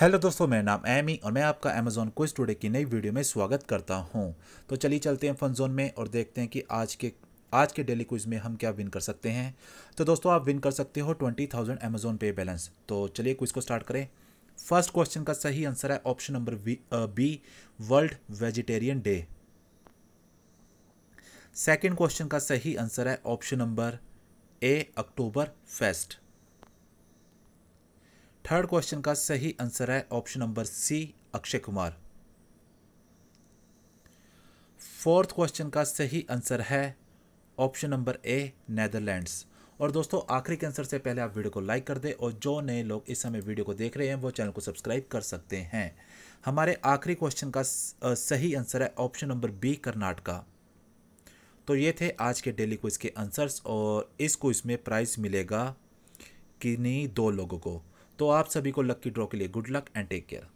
hello दोस्तों मेरा नाम एमी और मैं आपका अमेजोन क्विज टुडे की नई वीडियो में स्वागत करता हूं तो चलिए चलते हैं फन जोन में और देखते हैं कि आज के आज के डेली क्विज में हम क्या विन कर सकते हैं तो दोस्तों आप विन कर सकते हो twenty thousand Amazon pay balance तो चलिए क्विज को स्टार्ट करें फर्स्ट क्वेश्चन का सही आंसर है option number B world vegetarian day second question का सही आंसर है option number A Oktoberfest third question का सही आंसर है option number C Akshay Kumar fourth question का सही आंसर है ऑप्शन नंबर ए नैदरलैंड्स और दोस्तों आखिरी के आंसर से पहले आप वीडियो को लाइक कर दें और जो नए लोग इस समय वीडियो को देख रहे हैं वो चैनल को सब्सक्राइब कर सकते हैं हमारे आखिरी क्वेश्चन का सही आंसर है ऑप्शन नंबर बी कर्नाटका तो ये थे आज के डेली क्विज के आंसर्स और इस क्विज में प्राइज़ मिलेगा किन्हीं दो लोगों को तो आप सभी को लक्की ड्रॉ के लिए good luck and take care